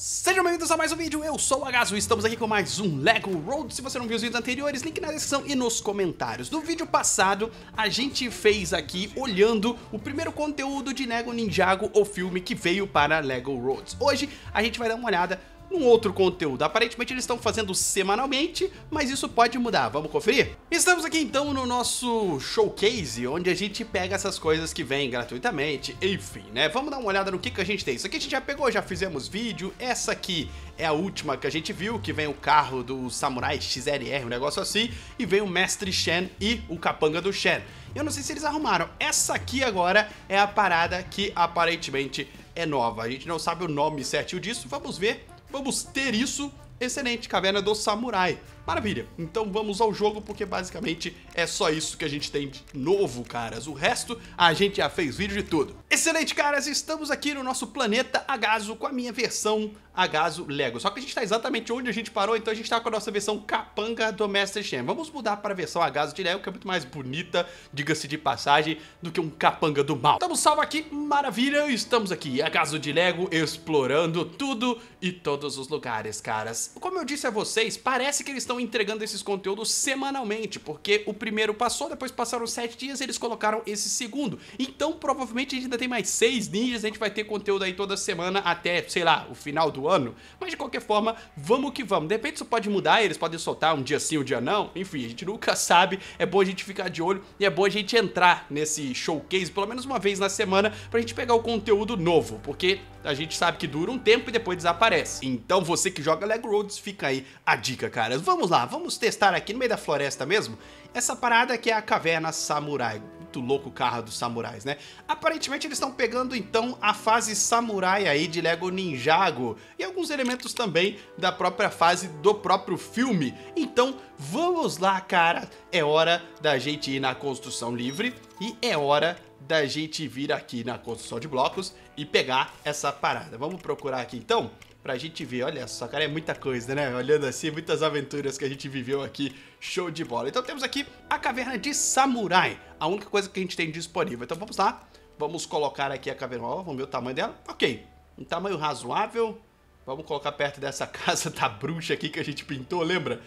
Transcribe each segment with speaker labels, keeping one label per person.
Speaker 1: Sejam bem-vindos a mais um vídeo, eu sou o Agazo e estamos aqui com mais um LEGO Road Se você não viu os vídeos anteriores, link na descrição e nos comentários No vídeo passado, a gente fez aqui, olhando o primeiro conteúdo de LEGO Ninjago O filme que veio para LEGO Roads Hoje, a gente vai dar uma olhada um outro conteúdo. Aparentemente eles estão fazendo semanalmente, mas isso pode mudar. Vamos conferir? Estamos aqui então no nosso showcase, onde a gente pega essas coisas que vêm gratuitamente, enfim, né? Vamos dar uma olhada no que, que a gente tem. Isso aqui a gente já pegou, já fizemos vídeo. Essa aqui é a última que a gente viu, que vem o carro do Samurai XRR um negócio assim, e vem o Mestre Shen e o Capanga do Shen. Eu não sei se eles arrumaram. Essa aqui agora é a parada que aparentemente é nova. A gente não sabe o nome certinho disso. Vamos ver vamos ter isso. Excelente, Caverna do Samurai. Maravilha. Então vamos ao jogo, porque basicamente é só isso que a gente tem de novo, caras. O resto, a gente já fez vídeo de tudo. Excelente, caras. Estamos aqui no nosso planeta Agaso com a minha versão Agaso Lego. Só que a gente está exatamente onde a gente parou, então a gente está com a nossa versão capanga do Master Chen. Vamos mudar para a versão Agaso de Lego, que é muito mais bonita, diga-se de passagem, do que um capanga do mal. Estamos salvo aqui, maravilha. Estamos aqui, Agaso de Lego, explorando tudo e todos os lugares, caras. Como eu disse a vocês, parece que eles estão entregando esses conteúdos semanalmente, porque o primeiro passou, depois passaram sete dias eles colocaram esse segundo. Então, provavelmente a gente ainda tem mais seis ninjas, a gente vai ter conteúdo aí toda semana até, sei lá, o final do ano. Mas de qualquer forma, vamos que vamos. De repente isso pode mudar, eles podem soltar um dia sim, um dia não. Enfim, a gente nunca sabe. É bom a gente ficar de olho e é bom a gente entrar nesse showcase pelo menos uma vez na semana pra gente pegar o conteúdo novo, porque a gente sabe que dura um tempo e depois desaparece. Então você que joga Lego Roads, fica aí a dica, cara. Vamos lá, vamos testar aqui no meio da floresta mesmo essa parada que é a caverna samurai. Muito louco o carro dos samurais, né? Aparentemente eles estão pegando então a fase samurai aí de Lego Ninjago e alguns elementos também da própria fase do próprio filme. Então vamos lá, cara. É hora da gente ir na construção livre e é hora da gente vir aqui na construção de blocos e pegar essa parada. Vamos procurar aqui então pra gente ver. Olha só, cara, é muita coisa, né? Olhando assim, muitas aventuras que a gente viveu aqui. Show de bola. Então temos aqui a caverna de samurai, a única coisa que a gente tem disponível. Então vamos lá, vamos colocar aqui a caverna. Ó, vamos ver o tamanho dela. Ok, um tamanho razoável. Vamos colocar perto dessa casa da bruxa aqui que a gente pintou, lembra?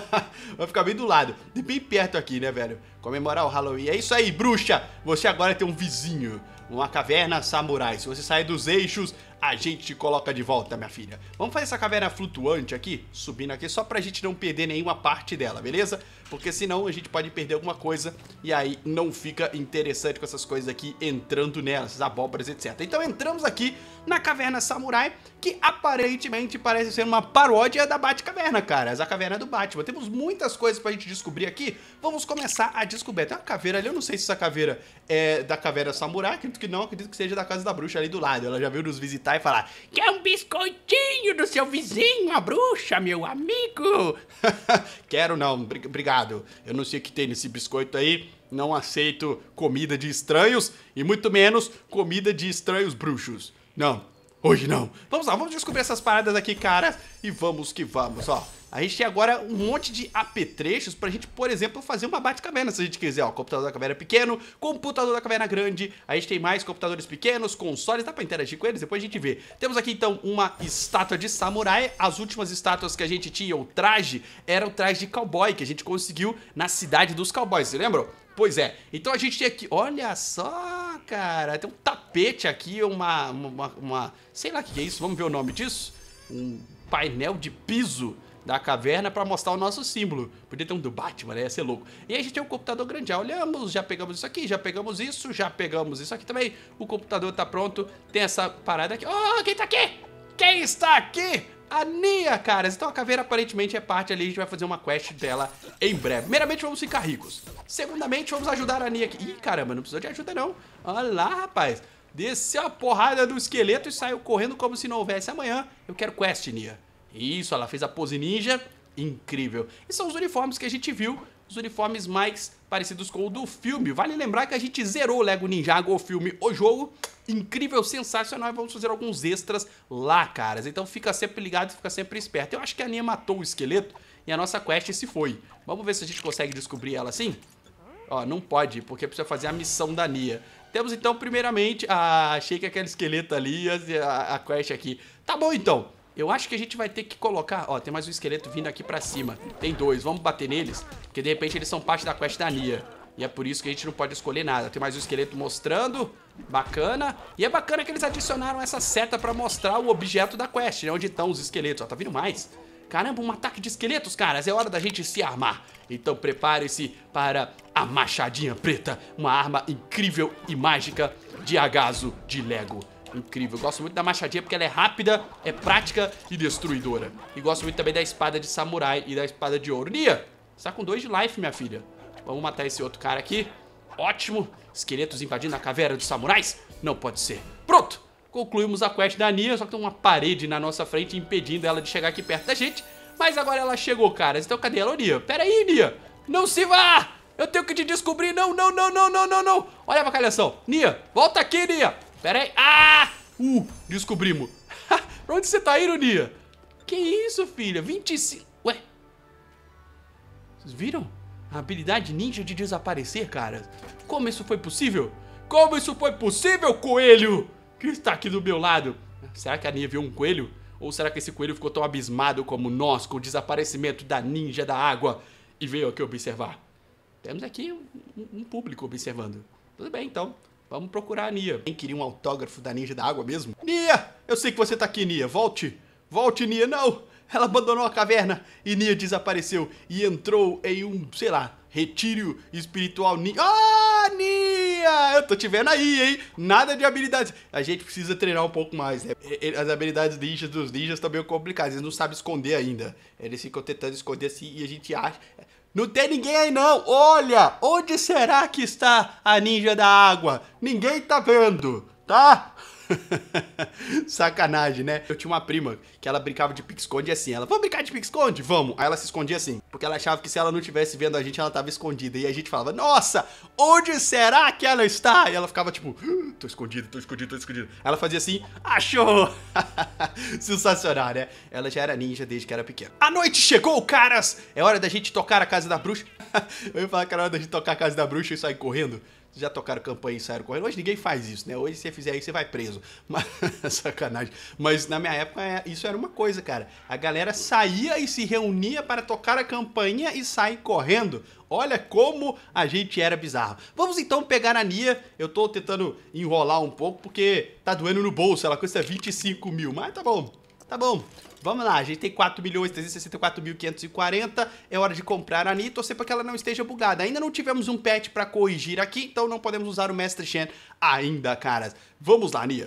Speaker 1: Vai ficar bem do lado, bem perto aqui, né, velho? Comemorar o Halloween. É isso aí, bruxa! Você agora tem um vizinho, uma caverna samurai. Se você sair dos eixos, a gente te coloca de volta, minha filha. Vamos fazer essa caverna flutuante aqui, subindo aqui, só pra gente não perder nenhuma parte dela, beleza? Porque senão a gente pode perder alguma coisa e aí não fica interessante com essas coisas aqui entrando nelas, abóboras, etc. Então entramos aqui na caverna samurai, que aparentemente parece ser uma paródia da Batcaverna, cara. Essa caverna do Batman. Temos muitas coisas pra gente descobrir aqui. Vamos começar a descobrir. Tem uma caveira ali, eu não sei se essa caveira é da caverna samurai, acredito que não, acredito que seja da casa da bruxa ali do lado. Ela já veio nos visitar e falar: Quer é um biscoitinho do seu vizinho, a bruxa, meu amigo? Quero não, obrigado. Eu não sei o que tem nesse biscoito aí. Não aceito comida de estranhos e muito menos comida de estranhos bruxos. Não, hoje não. Vamos lá, vamos descobrir essas paradas aqui, cara, e vamos que vamos, ó. A gente tem agora um monte de apetrechos pra gente, por exemplo, fazer uma bate-caverna, se a gente quiser. Ó, computador da caverna é pequeno, computador da caverna é grande. A gente tem mais computadores pequenos, consoles, dá pra interagir com eles, depois a gente vê. Temos aqui, então, uma estátua de samurai. As últimas estátuas que a gente tinha, o traje, era o traje de cowboy, que a gente conseguiu na cidade dos cowboys, vocês lembram? Pois é, então a gente tem aqui, olha só, cara, tem um tapete aqui, uma, uma, uma sei lá o que é isso, vamos ver o nome disso? Um painel de piso da caverna para mostrar o nosso símbolo. Podia ter um do Batman, né? ia ser louco. E aí a gente tem um computador grande, já ah, olhamos, já pegamos isso aqui, já pegamos isso, já pegamos isso aqui também. O computador tá pronto, tem essa parada aqui. Oh, quem tá aqui? Quem está aqui? A Nia, caras. Então a caveira aparentemente é parte ali, a gente vai fazer uma quest dela em breve. Primeiramente, vamos ficar ricos. Segundamente, vamos ajudar a Nia aqui. Ih, caramba, não precisou de ajuda não. Olha lá, rapaz. Desceu a porrada do esqueleto e saiu correndo como se não houvesse amanhã. Eu quero quest, Nia. Isso, ela fez a pose ninja. Incrível. E são os uniformes que a gente viu os uniformes mais parecidos com o do filme. Vale lembrar que a gente zerou o Lego Ninjago, o filme, o jogo. Incrível, sensacional. E vamos fazer alguns extras lá, caras. Então fica sempre ligado, fica sempre esperto. Eu acho que a Nia matou o esqueleto e a nossa quest se foi. Vamos ver se a gente consegue descobrir ela assim? Ó, não pode, porque precisa fazer a missão da Nia. Temos então, primeiramente, a... achei que aquele esqueleto ali, a, a quest aqui. Tá bom então. Eu acho que a gente vai ter que colocar... Ó, tem mais um esqueleto vindo aqui pra cima. Tem dois. Vamos bater neles? Porque de repente eles são parte da quest da Nia. E é por isso que a gente não pode escolher nada. Tem mais um esqueleto mostrando. Bacana. E é bacana que eles adicionaram essa seta pra mostrar o objeto da quest, né? Onde estão os esqueletos. Ó, tá vindo mais. Caramba, um ataque de esqueletos, caras. É hora da gente se armar. Então prepare-se para a Machadinha Preta. Uma arma incrível e mágica de agaso de Lego incrível. Eu gosto muito da machadinha porque ela é rápida, é prática e destruidora. E gosto muito também da espada de samurai e da espada de ouro. Nia, você tá com dois de life, minha filha. Tipo, vamos matar esse outro cara aqui. Ótimo. Esqueletos invadindo a caverna dos samurais? Não pode ser. Pronto. Concluímos a quest da Nia, só que tem uma parede na nossa frente impedindo ela de chegar aqui perto da gente. Mas agora ela chegou, caras. Então cadê ela, Nia? Pera aí, Nia. Não se vá! Eu tenho que te descobrir. Não, não, não, não, não, não, não. Olha a avacalhação. Nia, volta aqui, Nia. Pera aí. Ah! Uh, descobrimos. pra onde você tá, ironia? Que isso, filha? 25... Ué? Vocês viram? A habilidade ninja de desaparecer, cara. Como isso foi possível? Como isso foi possível, coelho? Que está aqui do meu lado. Será que a Nia viu um coelho? Ou será que esse coelho ficou tão abismado como nós com o desaparecimento da ninja da água e veio aqui observar? Temos aqui um, um público observando. Tudo bem, então. Vamos procurar a Nia. Quem queria um autógrafo da Ninja da Água mesmo? Nia! Eu sei que você tá aqui, Nia. Volte! Volte, Nia! Não! Ela abandonou a caverna e Nia desapareceu e entrou em um, sei lá, retiro espiritual. Nia! Ah, Nia! Eu tô te vendo aí, hein? Nada de habilidades. A gente precisa treinar um pouco mais, né? As habilidades ninjas dos ninjas estão meio complicadas. Eles não sabem esconder ainda. Eles ficam tentando esconder assim e a gente acha... Não tem ninguém aí não. Olha, onde será que está a ninja da água? Ninguém tá vendo, tá? Sacanagem, né? Eu tinha uma prima que ela brincava de pique-esconde assim. Ela, vamos brincar de pique-esconde? Vamos. Aí ela se escondia assim, porque ela achava que se ela não estivesse vendo a gente, ela tava escondida. E a gente falava, nossa, onde será que ela está? E ela ficava tipo, hum, tô escondido, tô escondido, tô escondido. Ela fazia assim, achou! Sensacional, né? Ela já era ninja desde que era pequena. A noite chegou, caras! É hora da gente tocar a casa da bruxa. Eu ia falar que era hora da gente tocar a casa da bruxa e sair correndo já tocaram campanha e saíram correndo. Hoje ninguém faz isso, né? Hoje se você fizer isso, você vai preso. Mas, sacanagem. Mas na minha época, é, isso era uma coisa, cara. A galera saía e se reunia para tocar a campanha e sair correndo. Olha como a gente era bizarro. Vamos então pegar a Nia. Eu tô tentando enrolar um pouco porque tá doendo no bolso. Ela custa 25 mil, mas tá bom. Tá bom. Vamos lá, a gente tem 4 milhões 364.540. É hora de comprar a e torcer para que ela não esteja bugada. Ainda não tivemos um patch para corrigir aqui, então não podemos usar o Mestre Shen ainda, caras. Vamos lá, Nia.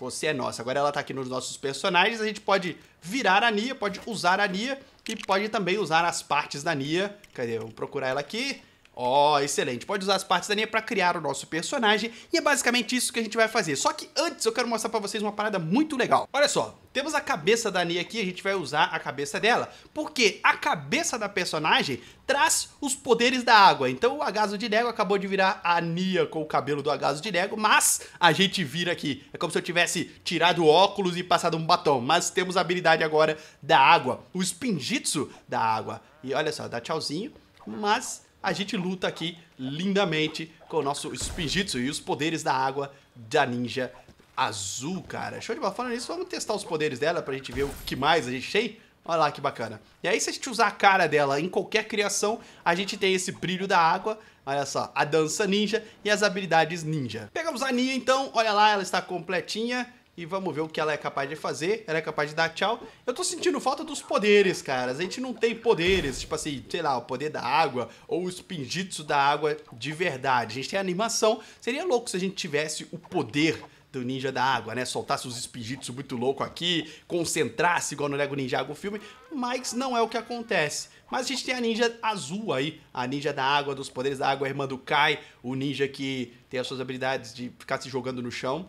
Speaker 1: Você é nossa. Agora ela tá aqui nos nossos personagens. A gente pode virar a Nia, pode usar a Nia e pode também usar as partes da Nia. Cadê? Vou procurar ela aqui. Ó, oh, excelente. Pode usar as partes da linha para criar o nosso personagem e é basicamente isso que a gente vai fazer. Só que antes eu quero mostrar para vocês uma parada muito legal. Olha só, temos a cabeça da Nia aqui, a gente vai usar a cabeça dela, porque a cabeça da personagem traz os poderes da água. Então o Agaso de Nego acabou de virar a Nia com o cabelo do Agaso de Nego, mas a gente vira aqui. É como se eu tivesse tirado o óculos e passado um batom, mas temos a habilidade agora da água, o Spinjitsu da água. E olha só, dá tchauzinho, mas a gente luta aqui lindamente com o nosso Spinjitsu e os poderes da água da ninja azul, cara. Show de bola. Falando nisso, vamos testar os poderes dela pra gente ver o que mais a gente tem. Olha lá que bacana. E aí, se a gente usar a cara dela em qualquer criação, a gente tem esse brilho da água. Olha só, a dança ninja e as habilidades ninja. Pegamos a Nia, então. Olha lá, ela está completinha e vamos ver o que ela é capaz de fazer. Ela é capaz de dar tchau. Eu tô sentindo falta dos poderes, cara. A gente não tem poderes, tipo assim, sei lá, o poder da água ou os pinjitsu da água de verdade. A gente tem animação. Seria louco se a gente tivesse o poder do ninja da água, né? Soltasse os espinjitsu muito louco aqui, concentrasse igual no Lego Ninjago o filme, mas não é o que acontece. Mas a gente tem a ninja azul aí, a ninja da água, dos poderes da água, a irmã do Kai, o ninja que tem as suas habilidades de ficar se jogando no chão.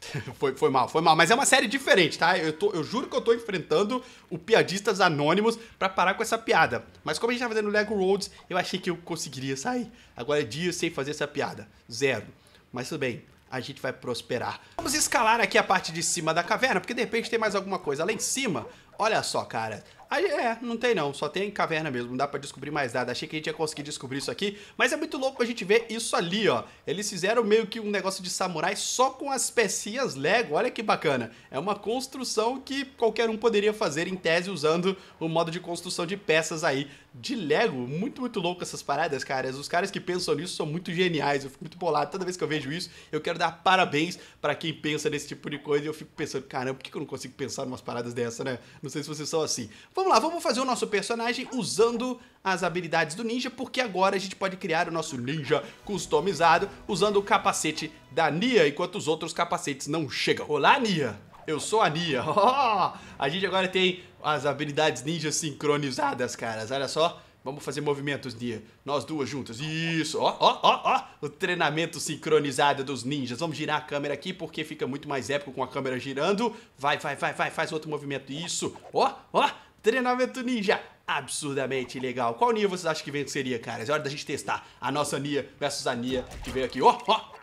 Speaker 1: foi, foi mal, foi mal. Mas é uma série diferente, tá? Eu, tô, eu juro que eu tô enfrentando o Piadistas Anônimos para parar com essa piada. Mas como a gente tá fazendo Lego Roads, eu achei que eu conseguiria sair. Agora é dia sem fazer essa piada. Zero. Mas tudo bem, a gente vai prosperar. Vamos escalar aqui a parte de cima da caverna, porque de repente tem mais alguma coisa lá em cima. Olha só, cara. Aí, é, não tem não, só tem caverna mesmo, não dá pra descobrir mais nada. Achei que a gente ia conseguir descobrir isso aqui, mas é muito louco a gente ver isso ali, ó. Eles fizeram meio que um negócio de samurai só com as pecinhas Lego, olha que bacana. É uma construção que qualquer um poderia fazer em tese usando o modo de construção de peças aí de Lego. Muito, muito louco essas paradas, cara. Os caras que pensam nisso são muito geniais, eu fico muito bolado. Toda vez que eu vejo isso, eu quero dar parabéns para quem pensa nesse tipo de coisa e eu fico pensando, caramba, por que eu não consigo pensar em umas paradas dessa, né? Não sei se vocês são assim. Vamos lá, vamos fazer o nosso personagem usando as habilidades do ninja, porque agora a gente pode criar o nosso ninja customizado usando o capacete da Nia, enquanto os outros capacetes não chegam. Olá, Nia! Eu sou a Nia. A gente agora tem as habilidades ninja sincronizadas, caras. Olha só. Vamos fazer movimentos, Nia. Nós duas juntas. Isso. Ó, ó, ó, ó. O treinamento sincronizado dos ninjas. Vamos girar a câmera aqui porque fica muito mais épico com a câmera girando. Vai, vai, vai, vai. Faz outro movimento. Isso. Ó, ó treinamento é ninja absurdamente legal. Qual Nia vocês acham que venceria, cara? É hora da gente testar a nossa Nia versus a Nia que veio aqui. Ó, oh, ó! Oh.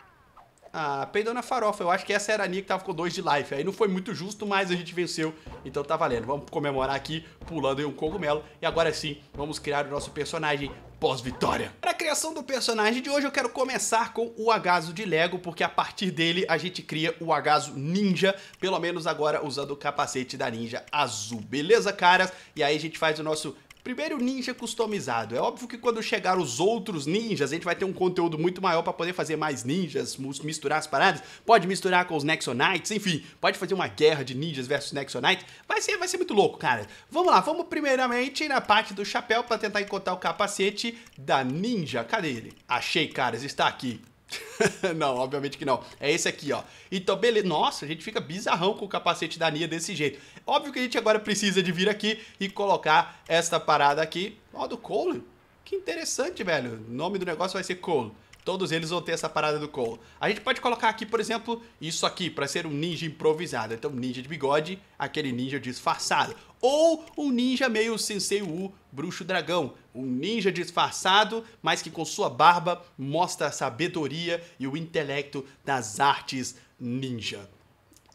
Speaker 1: Ah, peidou na farofa. Eu acho que essa era a Nia que tava com dois de life. Aí não foi muito justo, mas a gente venceu então tá valendo. Vamos comemorar aqui pulando em um cogumelo. E agora sim, vamos criar o nosso personagem pós-vitória. Para a criação do personagem de hoje, eu quero começar com o agaso de Lego, porque a partir dele a gente cria o agaso ninja, pelo menos agora usando o capacete da ninja azul. Beleza, caras? E aí a gente faz o nosso Primeiro, ninja customizado. É óbvio que quando chegar os outros ninjas, a gente vai ter um conteúdo muito maior para poder fazer mais ninjas, misturar as paradas. Pode misturar com os Nexonites, enfim, pode fazer uma guerra de ninjas versus Nexonites. Vai ser, vai ser muito louco, cara. Vamos lá, vamos primeiramente na parte do chapéu para tentar encontrar o capacete da ninja. Cadê ele? Achei, caras, está aqui. não, obviamente que não. É esse aqui, ó. Então, beleza. Nossa, a gente fica bizarrão com o capacete da Nia desse jeito. Óbvio que a gente agora precisa de vir aqui e colocar esta parada aqui. Ó, do Cole. Que interessante, velho. O nome do negócio vai ser Cole. Todos eles vão ter essa parada do Cole. A gente pode colocar aqui, por exemplo, isso aqui, para ser um ninja improvisado. Então, ninja de bigode, aquele ninja disfarçado. Ou um ninja meio Sensei Wu bruxo dragão, um ninja disfarçado, mas que com sua barba mostra a sabedoria e o intelecto das artes ninja.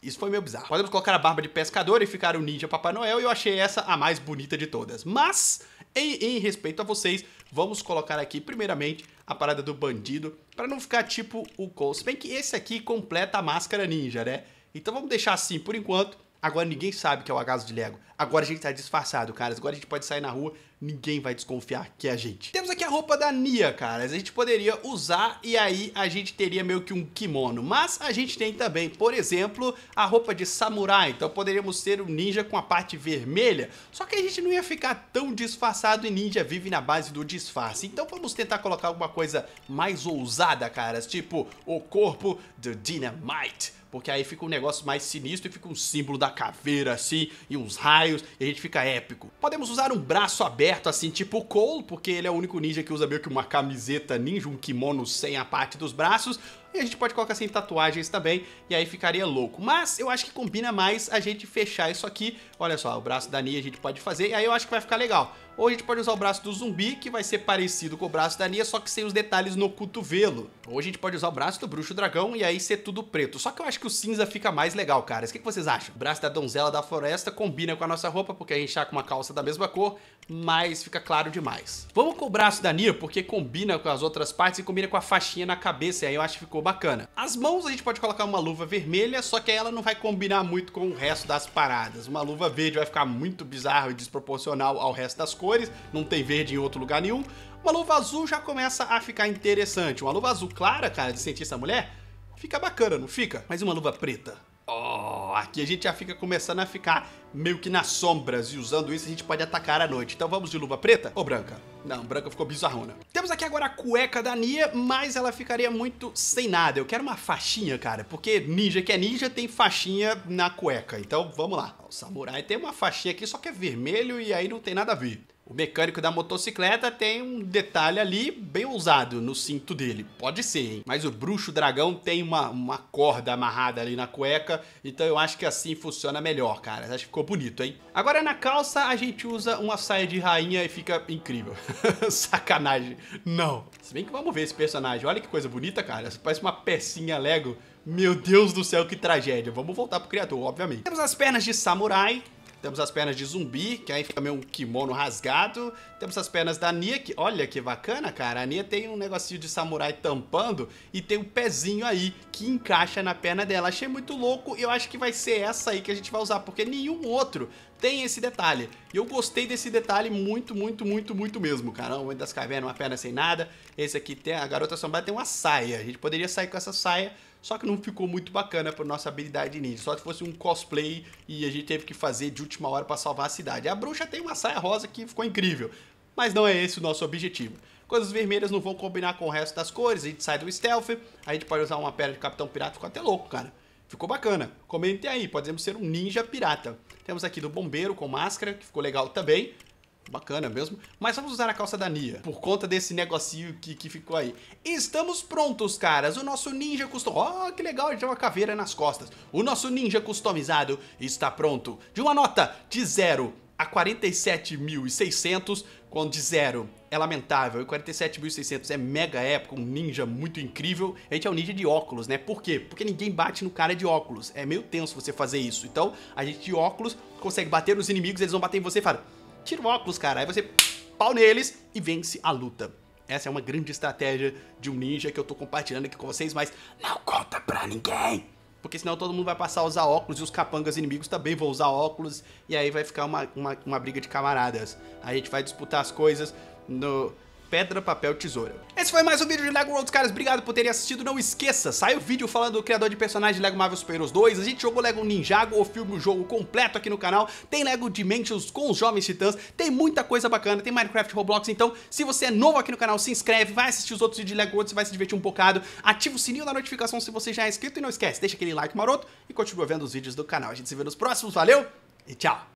Speaker 1: Isso foi meio bizarro. Podemos colocar a barba de pescador e ficar o ninja Papai Noel, e eu achei essa a mais bonita de todas. Mas, em, em respeito a vocês, vamos colocar aqui primeiramente a parada do bandido, para não ficar tipo o Cole. Se bem que esse aqui completa a máscara ninja, né? Então vamos deixar assim por enquanto. Agora ninguém sabe que é o agaso de Lego. Agora a gente tá disfarçado, cara. Agora a gente pode sair na rua ninguém vai desconfiar que é a gente. Temos aqui a roupa da Nia, cara. A gente poderia usar e aí a gente teria meio que um kimono. Mas a gente tem também, por exemplo, a roupa de samurai. Então poderíamos ser um ninja com a parte vermelha. Só que a gente não ia ficar tão disfarçado e ninja vive na base do disfarce. Então vamos tentar colocar alguma coisa mais ousada, caras. Tipo, o corpo do Dynamite porque aí fica um negócio mais sinistro e fica um símbolo da caveira assim, e uns raios, e a gente fica épico. Podemos usar um braço aberto assim, tipo o Cole, porque ele é o único ninja que usa meio que uma camiseta ninja, um kimono sem a parte dos braços, e a gente pode colocar sem assim, tatuagens também, e aí ficaria louco. Mas eu acho que combina mais a gente fechar isso aqui. Olha só, o braço da Nia a gente pode fazer, e aí eu acho que vai ficar legal. Ou a gente pode usar o braço do zumbi, que vai ser parecido com o braço da Nia, só que sem os detalhes no cotovelo. Ou a gente pode usar o braço do bruxo dragão e aí ser tudo preto. Só que eu acho que o cinza fica mais legal, caras. O que, que vocês acham? O braço da donzela da floresta combina com a nossa roupa, porque a gente tá com uma calça da mesma cor mas fica claro demais. Vamos com o braço da Nia, porque combina com as outras partes e combina com a faixinha na cabeça, e aí eu acho que ficou bacana. As mãos a gente pode colocar uma luva vermelha, só que ela não vai combinar muito com o resto das paradas. Uma luva verde vai ficar muito bizarro e desproporcional ao resto das cores, não tem verde em outro lugar nenhum. Uma luva azul já começa a ficar interessante. Uma luva azul clara, cara, de cientista mulher, fica bacana, não fica? Mas uma luva preta? Oh, aqui a gente já fica começando a ficar meio que nas sombras e usando isso a gente pode atacar à noite. Então vamos de luva preta ou branca? Não, branca ficou bizarrona. Temos aqui agora a cueca da Nia, mas ela ficaria muito sem nada. Eu quero uma faixinha, cara, porque ninja que é ninja tem faixinha na cueca. Então vamos lá. O samurai tem uma faixinha aqui, só que é vermelho e aí não tem nada a ver. O mecânico da motocicleta tem um detalhe ali bem ousado no cinto dele. Pode ser, hein? Mas o bruxo dragão tem uma, uma corda amarrada ali na cueca, então eu acho que assim funciona melhor, cara. Acho que ficou bonito, hein? Agora na calça a gente usa uma saia de rainha e fica incrível. Sacanagem. Não. Se bem que vamos ver esse personagem. Olha que coisa bonita, cara. Parece uma pecinha Lego. Meu Deus do céu, que tragédia. Vamos voltar pro criador, obviamente. Temos as pernas de samurai, temos as pernas de zumbi, que aí fica meio um kimono rasgado. Temos as pernas da Nia, que olha que bacana, cara. A Nia tem um negocinho de samurai tampando e tem um pezinho aí que encaixa na perna dela. Achei muito louco e eu acho que vai ser essa aí que a gente vai usar, porque nenhum outro tem esse detalhe. E eu gostei desse detalhe muito, muito, muito, muito mesmo, cara. uma das Cavernas, uma perna sem nada. Esse aqui tem a Garota Assombrada tem uma saia. A gente poderia sair com essa saia só que não ficou muito bacana por nossa habilidade ninja. Só se fosse um cosplay e a gente teve que fazer de última hora para salvar a cidade. A bruxa tem uma saia rosa que ficou incrível. Mas não é esse o nosso objetivo. Coisas vermelhas não vão combinar com o resto das cores. A gente sai do stealth. A gente pode usar uma pedra de Capitão Pirata. Ficou até louco, cara. Ficou bacana. Comentem aí. Podemos ser um ninja pirata. Temos aqui do bombeiro com máscara, que ficou legal também. Bacana mesmo. Mas vamos usar a calça da Nia, por conta desse negocinho que, que ficou aí. Estamos prontos, caras. O nosso ninja custom... Oh, que legal, ele tem uma caveira nas costas. O nosso ninja customizado está pronto. De uma nota de 0 a 47.600, quando de 0 é lamentável. E 47.600 é mega época um ninja muito incrível. A gente é um ninja de óculos, né? Por quê? Porque ninguém bate no cara de óculos. É meio tenso você fazer isso. Então, a gente de óculos consegue bater nos inimigos, eles vão bater em você e falam tira o óculos, cara. Aí você pau neles e vence a luta. Essa é uma grande estratégia de um ninja que eu tô compartilhando aqui com vocês, mas não conta pra ninguém. Porque senão todo mundo vai passar a usar óculos e os capangas inimigos também vão usar óculos. E aí vai ficar uma, uma, uma briga de camaradas. Aí a gente vai disputar as coisas no, pedra, papel, tesoura. Esse foi mais um vídeo de LEGO Worlds, caras. Obrigado por terem assistido. Não esqueça, sai o vídeo falando do criador de personagem de LEGO Marvel Super Heroes 2. A gente jogou LEGO Ninjago, o filme, o jogo completo aqui no canal. Tem LEGO Dimensions com os Jovens Titãs. Tem muita coisa bacana. Tem Minecraft Roblox. Então, se você é novo aqui no canal, se inscreve. Vai assistir os outros vídeos de LEGO Worlds. Você vai se divertir um bocado. Ativa o sininho da notificação se você já é inscrito. E não esquece, deixa aquele like maroto e continua vendo os vídeos do canal. A gente se vê nos próximos. Valeu e tchau!